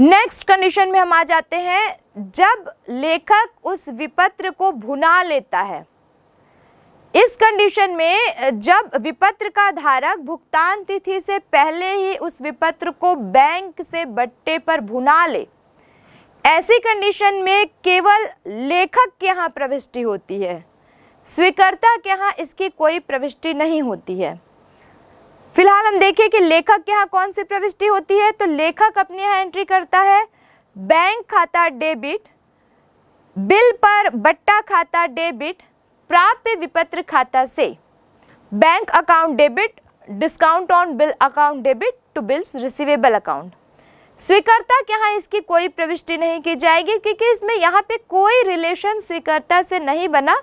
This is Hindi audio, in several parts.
नेक्स्ट कंडीशन में हम आ जाते हैं जब लेखक उस विपत्र को भुना लेता है इस कंडीशन में जब विपत्र का धारक भुगतान तिथि से पहले ही उस विपत्र को बैंक से बट्टे पर भुना ले ऐसी कंडीशन में केवल लेखक के यहाँ प्रविष्टि होती है स्वीकर्ता के यहाँ इसकी कोई प्रविष्टि नहीं होती है फिलहाल हम देखें कि लेखक के यहाँ कौन सी प्रविष्टि होती है तो लेखक अपने यहाँ एंट्री करता है बैंक खाता डेबिट बिल पर बट्टा खाता डेबिट प्राप्य विपत्र खाता से bank account debit discount on bill account debit to bills receivable account स्वीकर्ता के यहाँ इसकी कोई प्रविष्टि नहीं की जाएगी क्योंकि इसमें यहाँ पे कोई रिलेशन स्वीकर्ता से नहीं बना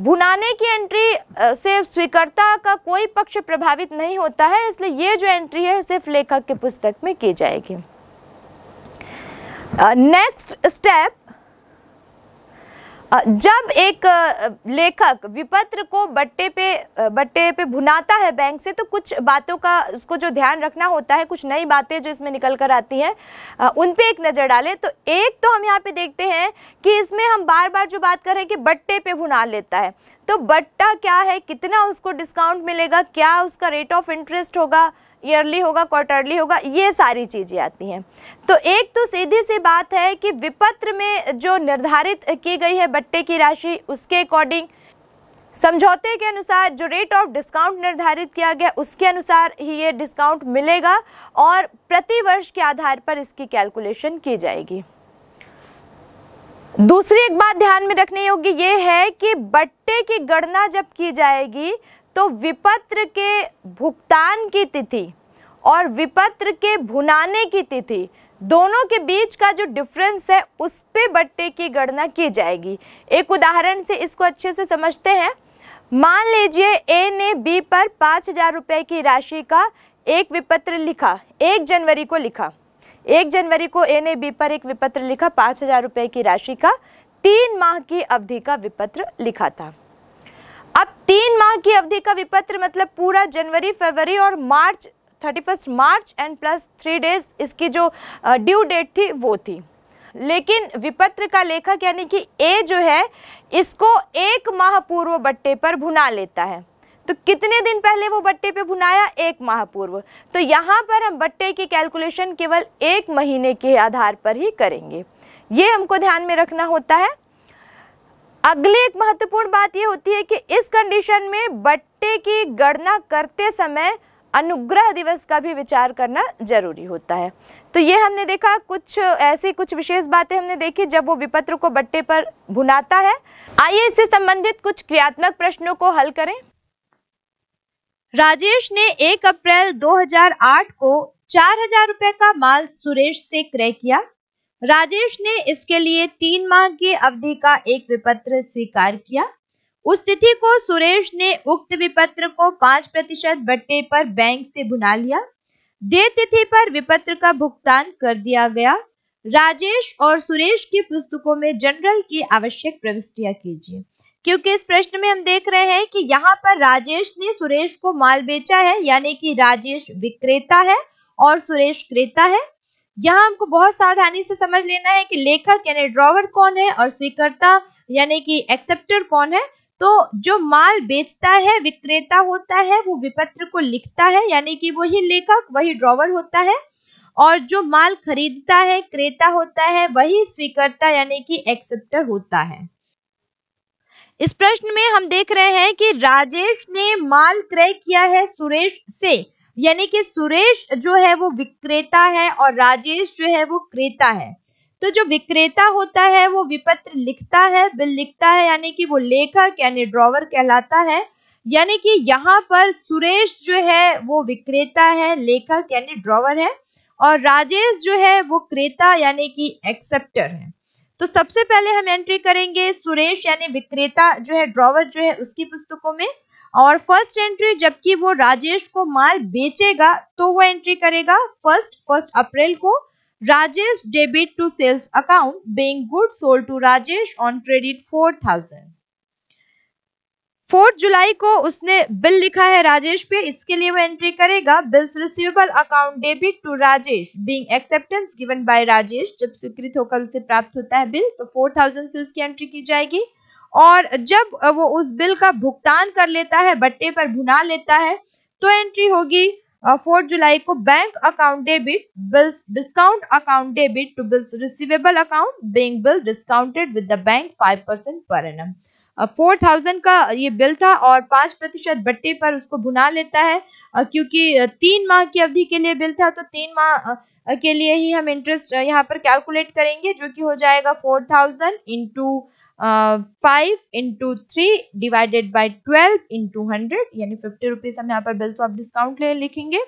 भुनाने की एंट्री से स्वीकर्ता का कोई पक्ष प्रभावित नहीं होता है इसलिए ये जो एंट्री है सिर्फ लेखक के पुस्तक में की जाएगी नेक्स्ट स्टेप जब एक लेखक विपत्र को बट्टे पे बट्टे पे भुनाता है बैंक से तो कुछ बातों का उसको जो ध्यान रखना होता है कुछ नई बातें जो इसमें निकल कर आती हैं उन पे एक नज़र डालें तो एक तो हम यहाँ पे देखते हैं कि इसमें हम बार बार जो बात कर रहे हैं कि बट्टे पे भुना लेता है तो बट्टा क्या है कितना उसको डिस्काउंट मिलेगा क्या उसका रेट ऑफ इंटरेस्ट होगा ईयरली होगा क्वार्टरली होगा ये सारी चीज़ें आती हैं तो एक तो सीधी सी बात है कि विपत्र में जो निर्धारित की गई है बट्टे की राशि उसके अकॉर्डिंग समझौते के अनुसार जो रेट ऑफ डिस्काउंट निर्धारित किया गया उसके अनुसार ही ये डिस्काउंट मिलेगा और प्रतिवर्ष के आधार पर इसकी कैलकुलेशन की जाएगी दूसरी एक बात ध्यान में रखने योग्य ये है कि बट्टे की गणना जब की जाएगी तो विपत्र के भुगतान की तिथि और विपत्र के भुनाने की तिथि दोनों के बीच का जो डिफरेंस है उस पे बट्टे की गणना की जाएगी एक उदाहरण से इसको अच्छे से समझते हैं मान लीजिए ए ने बी पर पाँच हजार रुपये की राशि का एक विपत्र लिखा एक जनवरी को लिखा एक जनवरी को ए ने बी पर एक विपत्र लिखा पाँच हजार रुपये की राशि का तीन माह की अवधि का विपत्र लिखा था माह की अवधि का विपत्र मतलब पूरा जनवरी फरवरी और मार्च thirty first March and plus three days इसकी जो ड्यू डेट थी वो थी लेकिन विपत्र का लेखक यानी कि ए जो है इसको एक माह पूर्व बट्टे पर भुना लेता है तो कितने दिन पहले वो बट्टे पे भुनाया एक माह पूर्व तो यहाँ पर हम बट्टे की कैलकुलेशन केवल एक महीने के आधार पर ही करेंगे ये हमको ध्यान में रखना होता है अगली एक महत्वपूर्ण बात यह होती है कि इस कंडीशन में बट्टे की गणना करते समय अनुग्रह दिवस का भी विचार करना जरूरी होता है तो ये हमने देखा कुछ ऐसी कुछ विशेष बातें हमने देखी जब वो विपत्र को बट्टे पर भुनाता है आइए इससे संबंधित कुछ क्रियात्मक प्रश्नों को हल करें राजेश ने 1 अप्रैल 2008 को चार हजार रुपए का माल सुरेश से क्रय किया राजेश ने इसके लिए तीन माह की अवधि का एक विपत्र स्वीकार किया उस तिथि को सुरेश ने उक्त विपत्र को पांच प्रतिशत बट्टे पर बैंक से भुना लिया देय तिथि पर विपत्र का भुगतान कर दिया गया राजेश और सुरेश की पुस्तकों में जनरल की आवश्यक प्रविष्टियां कीजिए क्योंकि इस प्रश्न में हम देख रहे हैं कि यहाँ पर राजेश ने सुरेश को माल बेचा है यानी कि राजेश विक्रेता है और सुरेश क्रेता है यहाँ हमको बहुत सावधानी से समझ लेना है कि लेखक यानी ड्रॉवर कौन है और स्वीकर्ता यानी कि एक्सेप्टर कौन है तो जो माल बेचता है विक्रेता होता है वो विपत्र को लिखता है यानी कि वही लेखक वही ड्रॉवर होता है और जो माल खरीदता है क्रेता होता है वही स्वीकर्ता यानी कि एक्सेप्टर होता है इस प्रश्न में हम देख रहे हैं कि राजेश ने माल क्रय किया है सुरेश से यानी कि सुरेश जो है वो विक्रेता है और राजेश जो है वो क्रेता है तो जो विक्रेता होता है वो विपत्र लिखता है बिल लिखता है यानी कि वो लेखक यानी ड्रॉवर कहलाता है यानी कि यहाँ पर सुरेश जो है वो विक्रेता है लेखक यानी ड्रॉवर है और राजेश जो है वो क्रेता यानी कि एक्सेप्टर है तो सबसे पहले हम एंट्री करेंगे सुरेश यानी विक्रेता जो है ड्रॉवर जो है उसकी पुस्तकों में और फर्स्ट एंट्री जबकि वो राजेश को माल बेचेगा तो वो एंट्री करेगा फर्स्ट फर्स्ट अप्रैल को Rajesh debit to sales account being good sold to Rajesh on credit four thousand fourth July को उसने बिल लिखा है राजेश पे इसके लिए वो एंट्री करेगा bills receivable account debit to Rajesh being acceptance given by Rajesh जब स्वीकृत होकर उसे प्राप्त होता है बिल तो फोर थाउजेंड से उसकी एंट्री की जाएगी और जब वो उस बिल का भुगतान कर लेता है बट्टे पर भुना लेता है तो एंट्री होगी फोर्थ जुलाई को bank account debit bills discount account debit to bills receivable account bank bill discounted with the bank five percent पर एनम फोर थाउजेंड का ये बिल था और पांच प्रतिशत बट्टे पर उसको भुना लेता है क्योंकि तीन माह की अवधि के लिए बिल था तो तीन माह के लिए ही हम इंटरेस्ट यहाँ पर कैलकुलेट करेंगे जो कि हो जाएगा four thousand into five into three divided by twelve into hundred यानी फिफ्टी रुपीज हम यहाँ पर बिल्स ऑफ डिस्काउंट लिखेंगे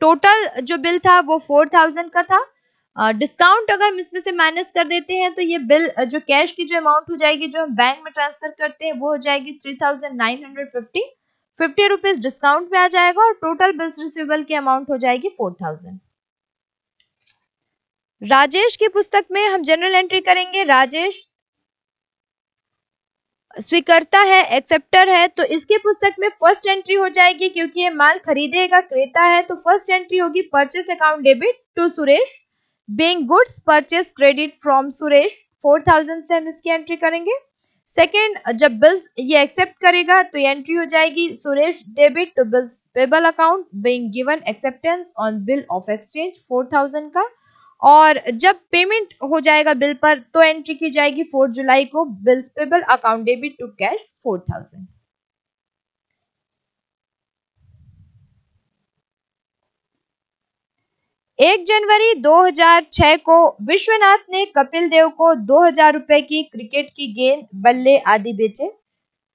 टोटल जो बिल था वो फोर थाउजेंड का था डिस्काउंट अगर हम इसमें से माइनस कर देते हैं तो ये बिल जो कैश की जो अमाउंट हो जाएगी जो हम बैंक में ट्रांसफर करते हैं वो हो जाएगी three thousand nine hundred fifty fifty rupees discount में आ जाएगा और टोटल बिल्स रिसीवेबल की अमाउंट हो जाएगी फोर थाउजेंड राजेश की पुस्तक में हम जनरल एंट्री करेंगे राजेश स्वीकर्ता है एक्सेप्टर है तो इसके पुस्तक में फर्स्ट एंट्री हो जाएगी क्योंकि ये माल खरीदेगा क्रेता है तो फर्स्ट एंट्री होगी purchase account debit to Suresh being goods purchase credit from Suresh 4000 से हम इसकी एंट्री करेंगे सेकेंड जब बिल्स ये एक्सेप्ट करेगा तो ये एंट्री हो जाएगी Suresh debit to bills payable account being given acceptance on bill of exchange 4000 का और जब पेमेंट हो जाएगा बिल पर तो एंट्री की जाएगी 4 जुलाई को bills payable account debit to cash 4000 एक जनवरी 2006 को विश्वनाथ ने कपिल देव को दो हजार रुपए की क्रिकेट की गेंद बल्ले आदि बेचे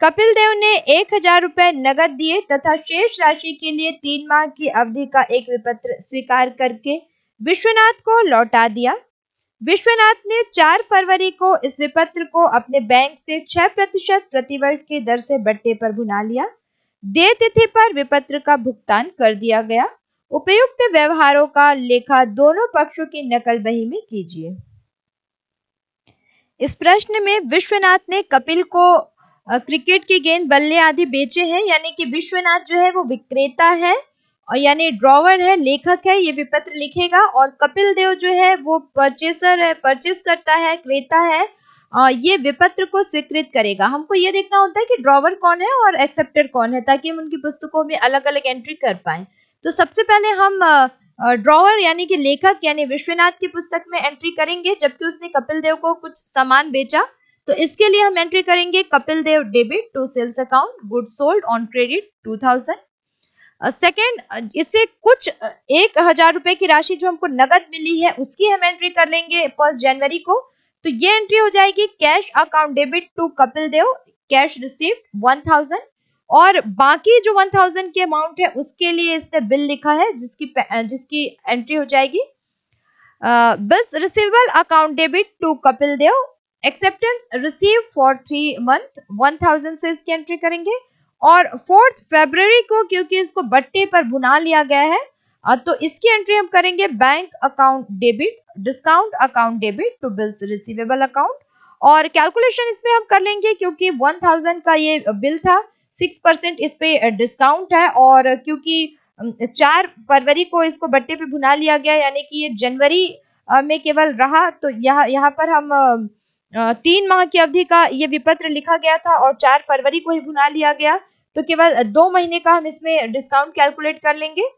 कपिल देव ने एक हजार रुपए नगद दिए तथा शेष राशि के लिए तीन माह की अवधि का एक विपत्र स्वीकार करके विश्वनाथ को लौटा दिया विश्वनाथ ने 4 फरवरी को इस विपत्र को अपने बैंक से 6 प्रतिशत प्रतिवर्ष की दर से बट्टे पर भुना लिया देय तिथि पर विपत्र का भुगतान कर दिया गया उपयुक्त व्यवहारों का लेखा दोनों पक्षों की नकल बही में कीजिए इस प्रश्न में विश्वनाथ ने कपिल को क्रिकेट की गेंद बल्ले आदि बेचे हैं यानी कि विश्वनाथ जो है वो विक्रेता है और यानी ड्रॉवर है लेखक है ये भी पत्र लिखेगा और कपिल देव जो है वो परचेसर है परचेस करता है क्रेता है और ये विपत्र को स्वीकृत करेगा हमको ये देखना होता है कि ड्रॉवर कौन है और एक्सेप्टर कौन है ताकि हम उनकी पुस्तकों में अलग अलग एंट्री कर पाए तो सबसे पहले हम ड्रॉवर यानी कि लेखक यानी विश्वनाथ की पुस्तक में एंट्री करेंगे जबकि उसने कपिल देव को कुछ सामान बेचा तो इसके लिए हम एंट्री करेंगे Kapil Dev debit to sales account good sold on credit two thousand second इससे कुछ एक हजार रुपए की राशि जो हमको नगद मिली है उसकी हम एंट्री कर लेंगे फर्स्ट जनवरी को तो ये एंट्री हो जाएगी cash account debit to Kapil Dev cash received one thousand और बाकी जो 1000 की अमाउंट है उसके लिए इसने बिल लिखा है जिसकी जिसकी एंट्री हो जाएगी bills receivable account debit to Kapil Dev acceptance receive for three month 1000 से इसकी एंट्री करेंगे और फोर्थ फेब्रवरी को क्योंकि इसको बट्टे पर बुना लिया गया है तो इसकी एंट्री हम करेंगे bank account debit discount account debit to bills receivable account और कैलकुलेशन इसमें हम कर लेंगे क्योंकि 1000 का ये बिल था सिक्स परसेंट इस पे डिस्काउंट है और क्योंकि चार फरवरी को इसको बट्टे पे भुना लिया गया यानी कि ये जनवरी में केवल रहा तो यहाँ यहाँ पर हम तीन माह की अवधि का ये विपत्र लिखा गया था और चार फरवरी को ही भुना लिया गया तो केवल दो महीने का हम इसमें डिस्काउंट कैलकुलेट कर लेंगे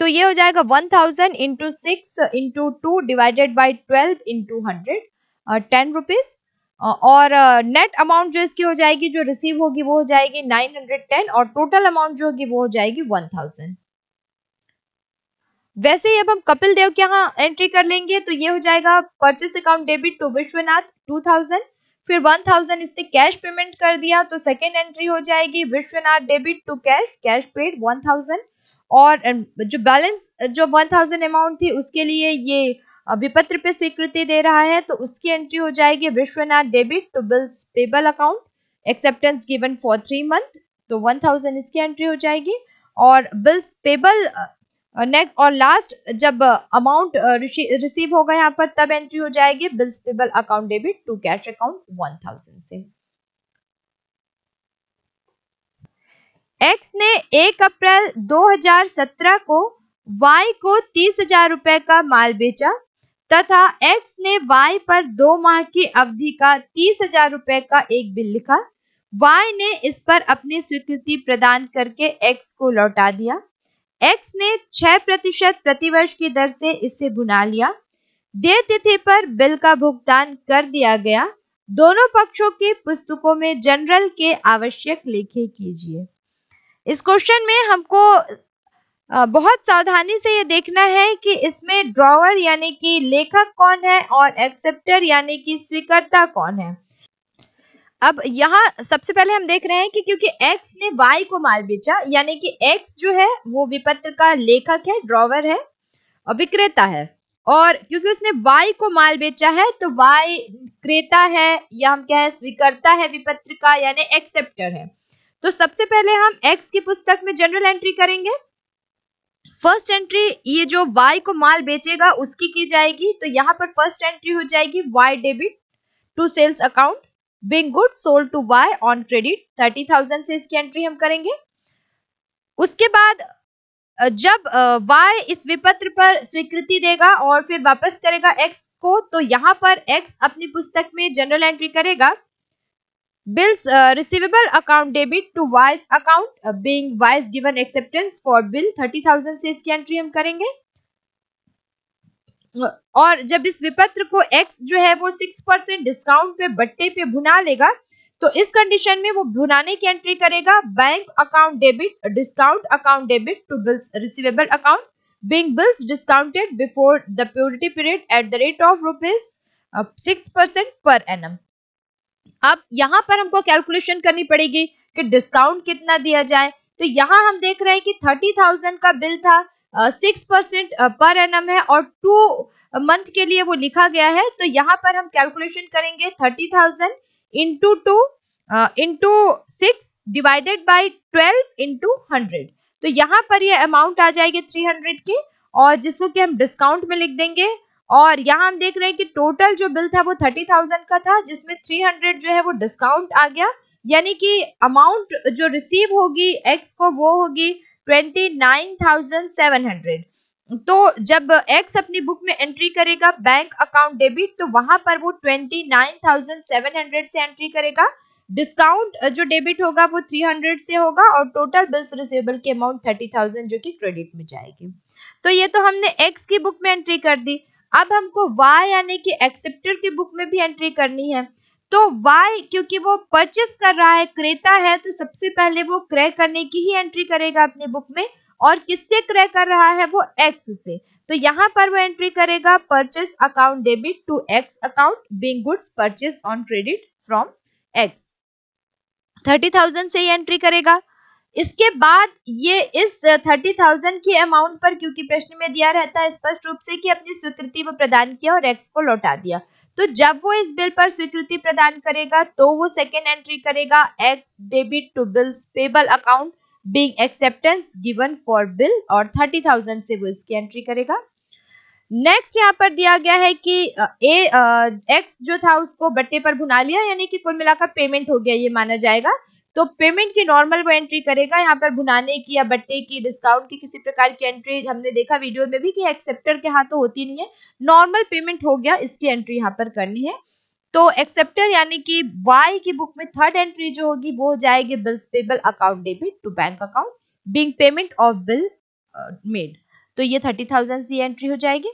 तो ये हो जाएगा one thousand into six into two divided by twelve into hundred ten rupees और नेट अमाउंट जो इसकी हो जाएगी जो रिसीव होगी वो हो जाएगी 910 और टोटल अमाउंट जो होगी वो हो जाएगी 1000 वैसे ही अब हम कपिल देव के यहाँ एंट्री कर लेंगे तो ये हो जाएगा purchase account debit to Vishwanath 2000 फिर 1000 इसने कैश पेमेंट कर दिया तो सेकेंड एंट्री हो जाएगी Vishwanath debit to cash cash paid one और जो बैलेंस जो वन अमाउंट थी उसके लिए ये विपत्र पे स्वीकृति दे रहा है तो उसकी एंट्री हो जाएगी Vishwanath debit to bills payable account acceptance given for three month तो वन थाउजेंड इसकी एंट्री हो जाएगी और बिल्स पेबल नेक्स्ट और लास्ट जब अमाउंट रिसीव होगा यहाँ पर तब एंट्री हो जाएगी bills payable account debit to cash account one thousand से एक्स ने एक अप्रैल 2017 को वाई को तीस हजार रुपए का माल बेचा तथा एक्स ने वाई पर दो माह की अवधि का तीस हजार रुपए का एक बिल लिखा वाई ने इस पर अपनी स्वीकृति प्रदान करके एक्स को लौटा दिया एक्स ने छह प्रतिशत प्रतिवर्ष की दर से इसे भुना लिया देय तिथि पर बिल का भुगतान कर दिया गया दोनों पक्षों के पुस्तकों में जनरल के आवश्यक लेखे कीजिए इस क्वेश्चन में हमको बहुत सावधानी से ये देखना है कि इसमें ड्रॉवर यानी कि लेखक कौन है और एक्सेप्टर यानी कि स्वीकर्ता कौन है अब यहाँ सबसे पहले हम देख रहे हैं कि क्योंकि एक्स ने वाई को माल बेचा यानी कि एक्स जो है वो विपत्र का लेखक है ड्रॉवर है और विक्रेता है और क्योंकि उसने वाई को माल बेचा है तो वाई क्रेता है या हम क्या है स्वीकर्ता है विपत्र का यानी एक्सेप्टर है तो सबसे पहले हम एक्स की पुस्तक में जनरल एंट्री करेंगे फर्स्ट एंट्री ये जो वाई को माल बेचेगा उसकी की जाएगी तो यहाँ पर फर्स्ट एंट्री हो जाएगी Y debit to sales account being good sold to Y on credit thirty thousand से इसकी एंट्री हम करेंगे उसके बाद जब Y इस विपत्र पर स्वीकृति देगा और फिर वापस करेगा एक्स को तो यहाँ पर एक्स अपनी पुस्तक में जनरल एंट्री करेगा bills uh, receivable account debit to wise account uh, being wise given acceptance for bill से इसकी एंट्री हम करेंगे और जब इस विपत्र को एक्स जो है वो 6% डिस्काउंट पे बट्टे पे भुना लेगा तो इस कंडीशन में वो भुनाने की एंट्री करेगा bank account debit discount account debit to bills receivable account being bills discounted before the maturity period at the rate of rupees six percent पर एनम अब यहाँ पर हमको कैलकुलेशन करनी पड़ेगी कि डिस्काउंट कितना दिया जाए तो यहाँ हम देख रहे हैं कि थर्टी थाउजेंड का बिल था सिक्स परसेंट पर एन है और टू मंथ के लिए वो लिखा गया है तो यहाँ पर हम कैलकुलेशन करेंगे thirty thousand into two into six divided by twelve into hundred तो यहाँ पर ये यह अमाउंट आ जाएगी थ्री हंड्रेड की और जिसको कि हम डिस्काउंट में लिख देंगे और यहाँ हम देख रहे हैं कि टोटल जो बिल था वो थर्टी थाउजेंड का था जिसमें थ्री हंड्रेड जो है वो डिस्काउंट आ गया यानी कि अमाउंट जो रिसीव होगी एक्स को वो होगी twenty nine thousand seven hundred तो जब एक्स अपनी बुक में एंट्री करेगा बैंक अकाउंट डेबिट तो वहां पर वो twenty nine thousand seven hundred से एंट्री करेगा डिस्काउंट जो डेबिट होगा वो 300 से होगा और टोटल बिल्स रिसीवेबल के अमाउंट 30,000 जो कि क्रेडिट में जाएगी तो ये तो हमने एक्स की बुक में एंट्री कर दी अब हमको वाई यानी कि एक्सेप्टर की बुक में भी एंट्री करनी है तो वाई क्योंकि वो परचेस कर रहा है क्रेता है तो सबसे पहले वो क्रय करने की ही एंट्री करेगा अपनी बुक में और किससे क्रय कर रहा है वो एक्स से तो यहाँ पर वो एंट्री करेगा purchase account debit to X account being goods purchase on credit from X thirty thousand से ही एंट्री करेगा इसके बाद ये इस थर्टी थाउजेंड की अमाउंट पर क्योंकि प्रश्न में दिया रहता है स्पष्ट रूप से कि अपनी स्वीकृति वो प्रदान किया और एक्स को लौटा दिया तो जब वो इस बिल पर स्वीकृति प्रदान करेगा तो वो सेकेंड एंट्री करेगा X debit to bills payable account being acceptance given for bill और थर्टी थाउजेंड से वो इसकी एंट्री करेगा नेक्स्ट यहाँ पर दिया गया है कि ए एक्स जो था उसको बट्टे पर भुना लिया यानी कि कुल मिलाकर पेमेंट हो गया ये माना जाएगा तो पेमेंट की नॉर्मल वो एंट्री करेगा यहाँ पर भुनाने की या बट्टे की डिस्काउंट की किसी प्रकार की एंट्री हमने देखा वीडियो में भी कि एक्सेप्टर के हाथ तो होती नहीं है नॉर्मल पेमेंट हो गया इसकी एंट्री यहाँ पर करनी है तो एक्सेप्टर यानी कि वाई की बुक में थर्ड एंट्री जो होगी वो हो जाएगी bills payable account debit to bank account being payment of bill made तो ये थर्टी थाउजेंड सी एंट्री हो जाएगी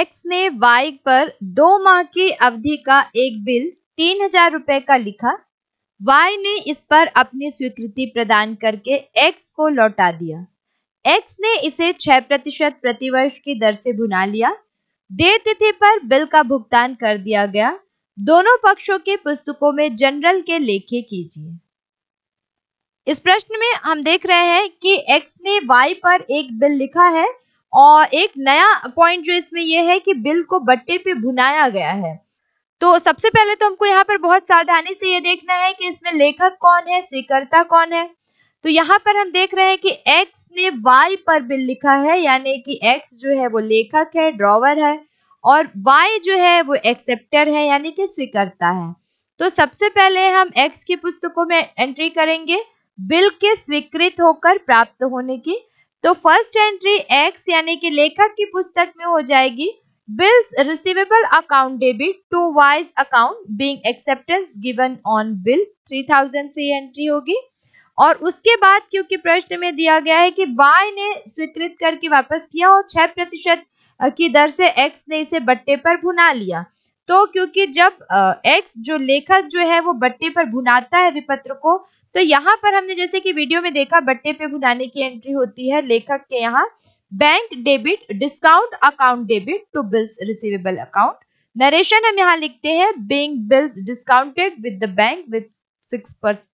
एक्स ने वाई पर दो माह की अवधि का एक बिल तीन हजार रुपए का लिखा वाई ने इस पर अपनी स्वीकृति प्रदान करके एक्स को लौटा दिया एक्स ने इसे छह प्रतिशत प्रतिवर्ष की दर से भुना लिया दे तिथि पर बिल का भुगतान कर दिया गया दोनों पक्षों के पुस्तकों में जनरल के लेखे कीजिए इस प्रश्न में हम देख रहे हैं कि एक्स ने वाई पर एक बिल लिखा है और एक नया पॉइंट जो इसमें यह है कि बिल को बट्टे पे भुनाया गया है तो सबसे पहले तो हमको यहाँ पर बहुत सावधानी से ये देखना है कि इसमें लेखक कौन है स्वीकर्ता कौन है तो यहाँ पर हम देख रहे हैं कि एक्स ने वाई पर बिल लिखा है यानी कि एक्स जो है वो लेखक है ड्रॉवर है और वाई जो है वो एक्सेप्टर है यानी कि स्वीकर्ता है तो सबसे पहले हम एक्स की पुस्तकों में एंट्री करेंगे बिल के स्वीकृत होकर प्राप्त होने की तो फर्स्ट एंट्री एक्स यानी कि लेखक की पुस्तक में हो जाएगी Bill's receivable account debit to Y's account being acceptance given on bill 3000 से एंट्री होगी और उसके बाद क्योंकि प्रश्न में दिया गया है कि y ने स्वीकृत करके वापस किया और छह प्रतिशत की दर से एक्स ने इसे बट्टे पर भुना लिया तो क्योंकि जब एक्स जो लेखक जो है वो बट्टे पर भुनाता है विपत्र को तो यहाँ पर हमने जैसे कि वीडियो में देखा बट्टे पे भुनाने की एंट्री होती है लेखक के यहाँ bank debit discount account debit to bills receivable account narration हम यहाँ लिखते हैं being bills discounted with the bank with six percent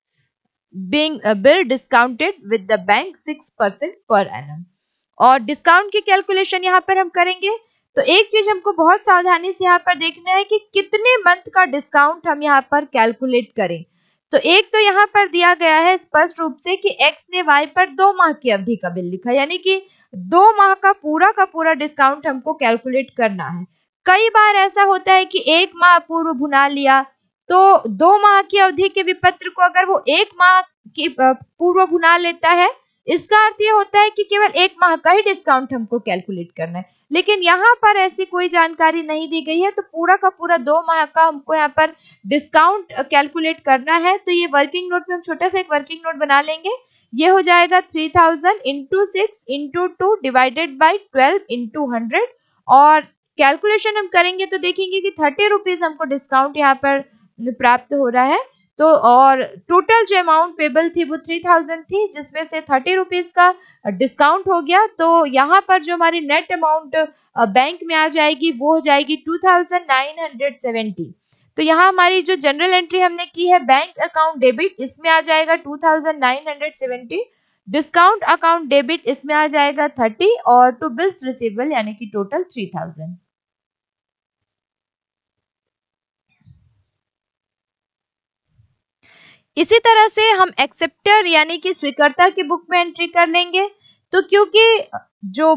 being bill discounted with the bank six percent per annum और डिस्काउंट की कैलकुलेशन यहाँ पर हम करेंगे तो एक चीज हमको बहुत सावधानी से यहाँ पर देखना है कि कितने मंथ का डिस्काउंट हम यहाँ पर कैलकुलेट करें तो एक तो यहाँ पर दिया गया है स्पष्ट रूप से कि एक्स ने वाई पर दो माह की अवधि का बिल लिखा यानी कि दो माह का पूरा का पूरा डिस्काउंट हमको कैलकुलेट करना है कई बार ऐसा होता है कि एक माह पूर्व भुना लिया तो दो माह की अवधि के विपत्र को अगर वो एक माह की पूर्व भुना लेता है इसका अर्थ ये होता है कि केवल एक माह का ही डिस्काउंट हमको कैलकुलेट करना है लेकिन यहाँ पर ऐसी कोई जानकारी नहीं दी गई है तो पूरा का पूरा दो माह का हमको यहाँ पर डिस्काउंट कैलकुलेट करना है तो ये वर्किंग नोट में हम छोटा सा एक वर्किंग नोट बना लेंगे ये हो जाएगा three thousand into six into two divided by twelve into hundred और कैलकुलेशन हम करेंगे तो देखेंगे कि थर्टी रुपीज हमको डिस्काउंट यहाँ पर प्राप्त हो रहा है तो और टोटल जो अमाउंट पेबल थी वो थ्री थाउजेंड थी जिसमें से थर्टी रुपीज का डिस्काउंट हो गया तो यहाँ पर जो हमारी नेट अमाउंट बैंक में आ जाएगी वो हो जाएगी two thousand nine hundred seventy तो यहाँ हमारी जो जनरल एंट्री हमने की है बैंक अकाउंट डेबिट इसमें आ जाएगा two thousand nine hundred seventy discount account debit इसमें आ जाएगा थर्टी और टू बिल्स रिसीवेबल यानी कि टोटल थ्री थाउजेंड इसी तरह से हम एक्सेप्टर यानी कि स्वीकर्ता की बुक में एंट्री कर लेंगे तो क्योंकि जो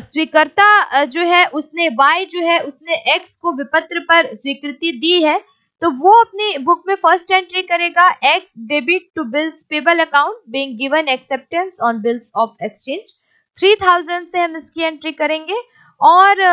स्वीकर्ता जो है उसने वाई जो है उसने एक्स को विपत्र पर स्वीकृति दी है तो वो अपनी बुक में फर्स्ट एंट्री करेगा X debit to bills payable account being given acceptance on bills of exchange three thousand से हम इसकी एंट्री करेंगे और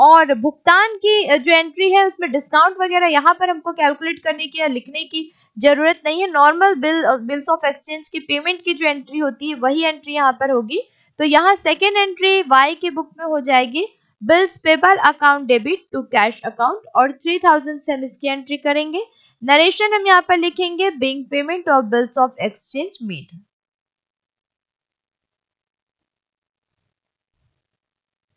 और भुगतान की जो एंट्री है उसमें डिस्काउंट वगैरह यहाँ पर हमको कैलकुलेट करने की या लिखने की जरूरत नहीं है normal bill bills of exchange की पेमेंट की जो एंट्री होती है वही एंट्री यहाँ पर होगी तो यहाँ सेकेंड एंट्री वाई के बुक में हो जाएगी bills payable account debit to cash account और थ्री थाउजेंड से हम इसकी एंट्री करेंगे नरेशन हम यहाँ पर लिखेंगे बैंक पेमेंट और bills of exchange made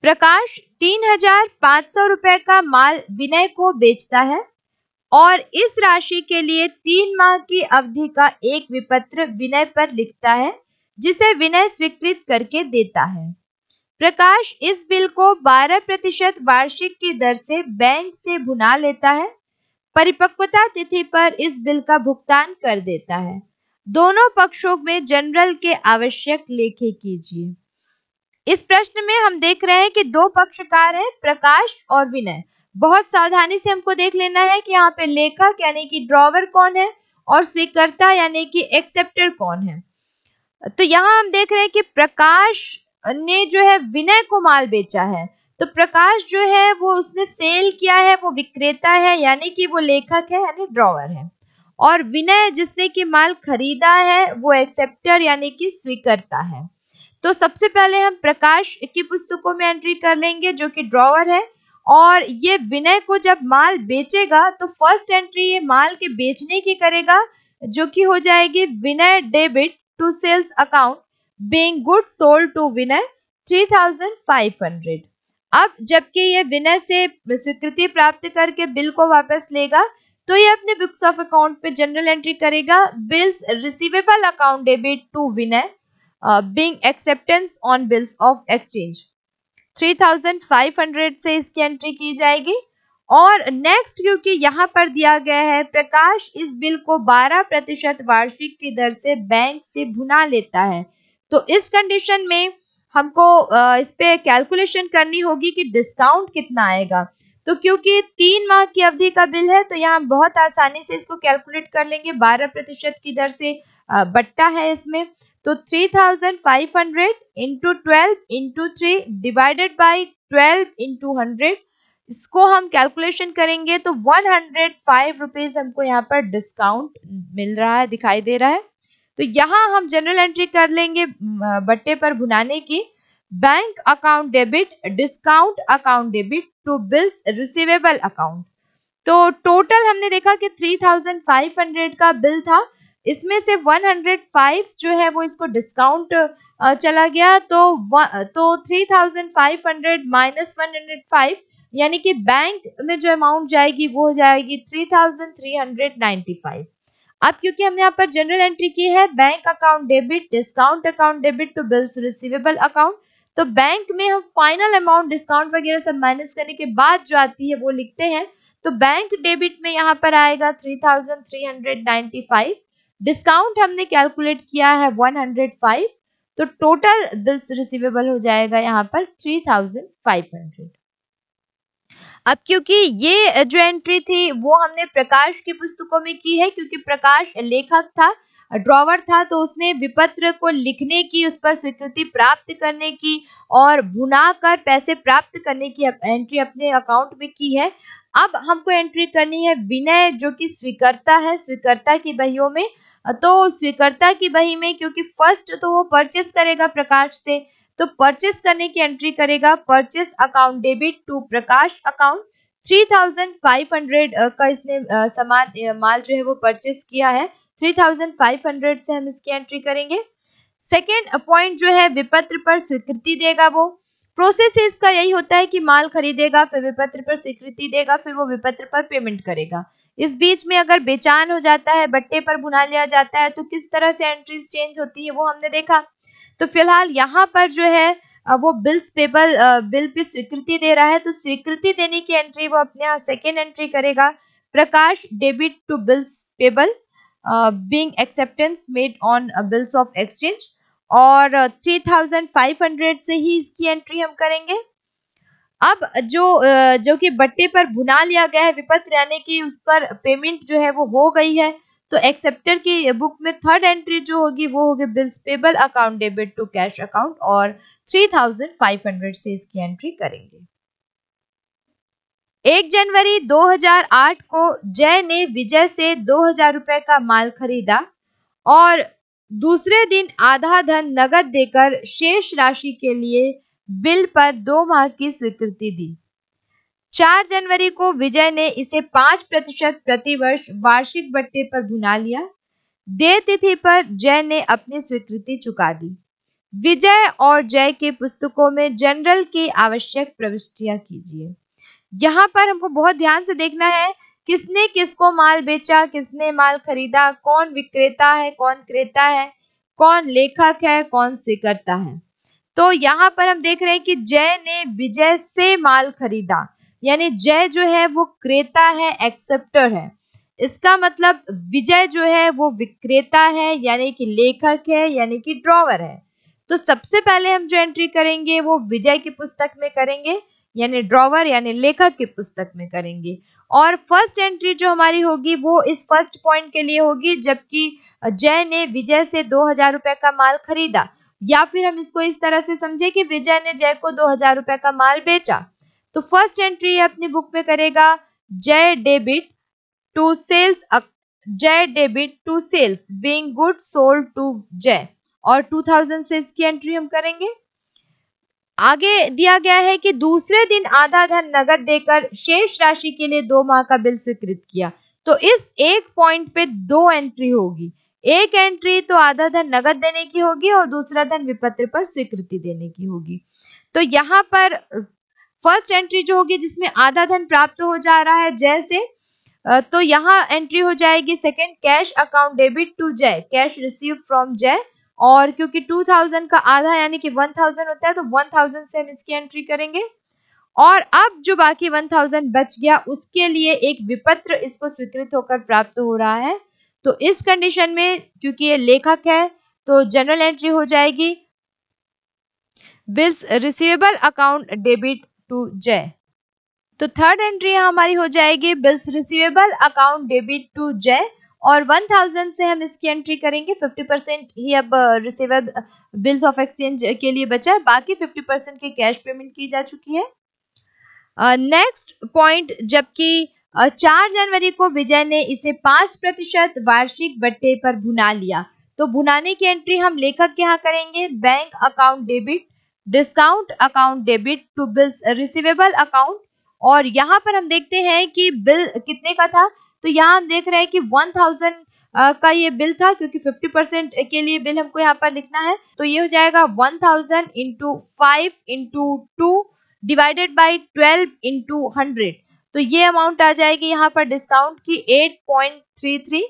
Prakash तीन हजार पांच सौ रुपए का माल विनय को बेचता है और इस राशि के लिए तीन माह की अवधि का एक विपत्र विनय पर लिखता है जिसे विनय स्वीकृत करके देता है प्रकाश इस बिल को 12 प्रतिशत वार्षिक की दर से बैंक से भुना लेता है परिपक्वता तिथि पर इस बिल का भुगतान कर देता है दोनों पक्षों में जनरल के आवश्यक लेखे कीजिए इस प्रश्न में हम देख रहे हैं कि दो पक्षकार हैं प्रकाश और विनय बहुत सावधानी से हमको देख लेना है कि यहाँ पे लेखक यानी कि ड्रॉवर कौन है और स्वीकर्ता यानी कि एक्सेप्टर कौन है तो यहाँ हम देख रहे हैं कि प्रकाश ने जो है विनय को माल बेचा है तो प्रकाश जो है वो उसने सेल किया है वो विक्रेता है यानी कि वो लेखक है यानी ड्रॉवर है और विनय जिसने कि माल खरीदा है वो एक्सेप्टर यानी कि स्वीकर्ता है तो सबसे पहले हम प्रकाश की पुस्तकों में एंट्री कर लेंगे जो कि ड्रॉवर है और ये विनय को जब माल बेचेगा तो फर्स्ट एंट्री ये माल के बेचने की करेगा जो कि हो जाएगी Vinay debit to sales account to Vinay three thousand five 3500 अब जबकि ये विनय से स्वीकृति प्राप्त करके बिल को वापस लेगा तो ये अपने बुक्स ऑफ अकाउंट पे जनरल एंट्री करेगा bills receivable account debit to Vinay being acceptance on bills of exchange 3500 से इसकी एंट्री की जाएगी और नेक्स्ट क्योंकि यहाँ पर दिया गया है प्रकाश इस बिल को 12 प्रतिशत वार्षिक की दर से बैंक से भुना लेता है तो इस कंडीशन में हमको uh, इस पे कैलकुलेशन करनी होगी कि डिस्काउंट कितना आएगा तो क्योंकि तीन माह की अवधि का बिल है तो यहाँ बहुत आसानी से इसको कैलकुलेट कर लेंगे 12 प्रतिशत की दर से uh, बट्टा है इसमें तो 3500 into twelve into three divided by twelve into hundred इसको हम कैलकुलेशन करेंगे तो वन हंड्रेड फाइव रुपीज हमको यहाँ पर डिस्काउंट मिल रहा है दिखाई दे रहा है तो यहाँ हम जनरल एंट्री कर लेंगे बट्टे पर भुनाने की bank account debit discount account debit to bills receivable account तो टोटल हमने देखा कि 3500 का बिल था इसमें से 105 जो है वो इसको डिस्काउंट चला गया तो तो 3500 माइनस 105 यानी कि बैंक में जो अमाउंट जाएगी वो हो जाएगी 3395 अब क्योंकि हमने यहाँ पर जनरल एंट्री की है bank account debit discount account debit to bills receivable account तो बैंक में हम फाइनल अमाउंट डिस्काउंट वगैरह सब माइनस करने के बाद जो आती है वो लिखते हैं तो बैंक डेबिट में यहाँ पर आएगा फाइव डिस्काउंट हमने कैलकुलेट किया है 105 तो टोटल बिल्स रिसीवेबल हो जाएगा यहाँ पर 3500 अब क्योंकि ये जो एंट्री थी वो हमने प्रकाश की पुस्तकों में की है क्योंकि प्रकाश लेखक था ड्रॉवर था तो उसने विपत्र को लिखने की उस पर स्वीकृति प्राप्त करने की और भुना कर पैसे प्राप्त करने की एंट्री अपने अकाउंट में की है अब हमको एंट्री करनी है विनय जो कि स्वीकर्ता है स्वीकर्ता की बहियों में तो स्वीकर्ता की बही में क्योंकि फर्स्ट तो वो परचेस करेगा प्रकाश से तो परचेस करने की एंट्री करेगा purchase account debit to Prakash account 3500 का इसने सामान माल जो है वो परचेस किया है 3500 से हम इसकी एंट्री करेंगे सेकेंड पॉइंट जो है विपत्र पर स्वीकृति देगा वो प्रोसेस इसका यही होता है कि माल खरीदेगा फिर विपत्र पर स्वीकृति देगा फिर वो विपत्र पर पेमेंट करेगा इस बीच में अगर बेचान हो जाता है बट्टे पर भुना लिया जाता है तो किस तरह से एंट्रीज चेंज होती है वो हमने देखा तो फिलहाल यहाँ पर जो है वो बिल्स पेबल बिल पे स्वीकृति दे रहा है तो स्वीकृति देने की एंट्री वो अपने यहाँ सेकेंड एंट्री करेगा Prakash debit to bills payable being acceptance made on bills of exchange और हंड्रेड से ही इसकी एंट्री हम करेंगे अब जो जो कि बट्टे पर भुना लिया गया है विपत्र रहने की उस पर पेमेंट जो है वो हो गई है तो एक्सेप्टर की बुक में थर्ड एंट्री जो होगी वो होगी bills payable account debit to cash account और 3500 से इसकी एंट्री करेंगे एक जनवरी 2008 को जय ने विजय से दो हजार रुपए का माल खरीदा और दूसरे दिन आधा धन नगद देकर शेष राशि के लिए बिल पर दो माह की स्वीकृति दी चार जनवरी को विजय ने इसे पांच प्रतिशत प्रतिवर्ष वार्षिक बट्टे पर भुना लिया देय तिथि पर जय ने अपनी स्वीकृति चुका दी विजय और जय के पुस्तकों में जनरल की आवश्यक प्रविष्टियां कीजिए यहाँ पर हमको बहुत ध्यान से देखना है किसने किसको माल बेचा किसने माल खरीदा कौन विक्रेता है कौन क्रेता है कौन लेखक है कौन स्वीकर्ता है तो यहाँ पर हम देख रहे हैं कि जय ने विजय से माल खरीदा यानी जय जो है वो क्रेता है एक्सेप्टर है इसका मतलब विजय जो है वो विक्रेता है यानी कि लेखक है यानी कि ड्रॉवर है तो सबसे पहले हम जो एंट्री करेंगे वो विजय की पुस्तक में करेंगे यानी ड्रॉवर यानी लेखक की पुस्तक में करेंगे और फर्स्ट एंट्री जो हमारी होगी वो इस फर्स्ट पॉइंट के लिए होगी जबकि जय ने विजय से दो हजार रुपए का माल खरीदा या फिर हम इसको इस तरह से समझे कि विजय ने जय को दो हजार रुपए का माल बेचा तो फर्स्ट एंट्री अपनी बुक में करेगा Jay debit to sales Jay debit to sales being good sold to Jay और 2000 सेल्स की एंट्री हम करेंगे आगे दिया गया है कि दूसरे दिन आधा धन नगद देकर शेष राशि के लिए दो माह का बिल स्वीकृत किया तो इस एक पॉइंट पे दो एंट्री होगी एक एंट्री तो आधा धन नगद देने की होगी और दूसरा धन विपत्र पर स्वीकृति देने की होगी तो यहाँ पर फर्स्ट एंट्री जो होगी जिसमें आधा धन प्राप्त हो जा रहा है जय से तो यहाँ एंट्री हो जाएगी second cash account debit to Jay cash receive from Jay और क्योंकि 2000 का आधा यानी कि 1000 होता है तो 1000 से हम इसकी एंट्री करेंगे और अब जो बाकी 1000 बच गया उसके लिए एक विपत्र इसको स्वीकृत होकर प्राप्त हो रहा है तो इस कंडीशन में क्योंकि ये लेखक है तो जनरल एंट्री हो जाएगी bills receivable account debit to Jay तो थर्ड एंट्री यहाँ हमारी हो जाएगी bills receivable account debit to Jay और 1000 से हम इसकी एंट्री करेंगे 50 ही अब रिसीवेबल बिल्स ऑफ एक्सचेंज के लिए बचा है बाकी 50 परसेंट की कैश पेमेंट की जा चुकी है नेक्स्ट uh, पॉइंट जबकि चार uh, जनवरी को विजय ने इसे पांच प्रतिशत वार्षिक बट्टे पर भुना लिया तो भुनाने की एंट्री हम लेखक के यहाँ करेंगे bank account debit discount account debit to bills receivable account और यहाँ पर हम देखते हैं कि बिल कितने का था तो यहाँ हम देख रहे हैं कि वन थाउजेंड का ये बिल था क्योंकि 50 परसेंट के लिए बिल हमको यहाँ पर लिखना है तो ये हो जाएगा 1000 thousand into five into two divided by twelve into hundred तो ये अमाउंट आ जाएगी यहाँ पर डिस्काउंट की 8.33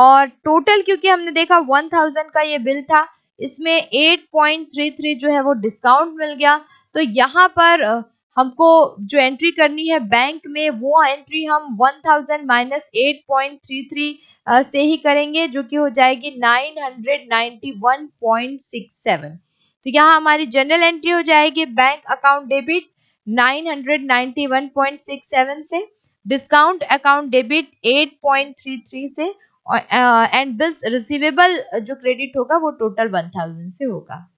और टोटल क्योंकि हमने देखा 1000 का ये बिल था इसमें 8.33 जो है वो डिस्काउंट मिल गया तो यहाँ पर हमको जो एंट्री करनी है बैंक में वो एंट्री हम 1000 थाउजेंड माइनस एट से ही करेंगे जो कि हो जाएगी 991.67 तो यहाँ हमारी जनरल एंट्री हो जाएगी बैंक अकाउंट डेबिट 991.67 से डिस्काउंट अकाउंट डेबिट 8.33 से एंड बिल्स रिसीवेबल जो क्रेडिट होगा वो टोटल वन थाउजेंड से होगा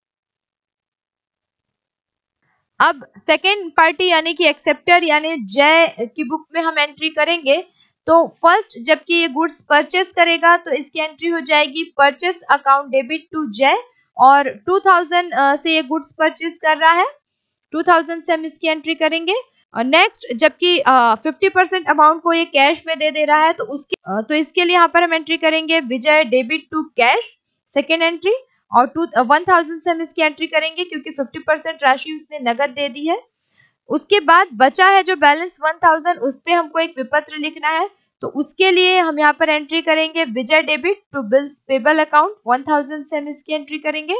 अब सेकेंड पार्टी यानी कि एक्सेप्टर यानी जय की बुक में हम एंट्री करेंगे तो फर्स्ट जबकि ये गुड्स परचेस करेगा तो इसकी एंट्री हो जाएगी purchase account debit to Jay और 2000 uh, से ये गुड्स परचेस कर रहा है 2000 से हम इसकी एंट्री करेंगे और uh, नेक्स्ट जबकि फिफ्टी परसेंट अमाउंट को ये कैश में दे दे रहा है तो उसके uh, तो इसके लिए यहाँ पर हम एंट्री करेंगे Vijay debit to cash second entry और टू वन थाउजेंड से हम इसकी एंट्री करेंगे क्योंकि फिफ्टी परसेंट राशि उसने नगद दे दी है उसके बाद बचा है जो बैलेंस वन थाउजेंड उस पर हमको एक विपत्र लिखना है तो उसके लिए हम यहाँ पर एंट्री करेंगे Vijay debit to bills payable account one thousand से हम इसकी एंट्री करेंगे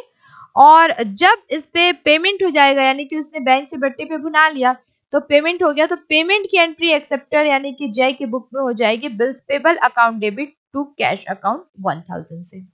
और जब इस पे पेमेंट हो जाएगा यानी कि उसने बैंक से बट्टे पे भुना लिया तो पेमेंट हो गया तो पेमेंट की एंट्री एक्सेप्टर यानी कि जय की बुक में हो जाएगी bills payable account debit to cash account one thousand से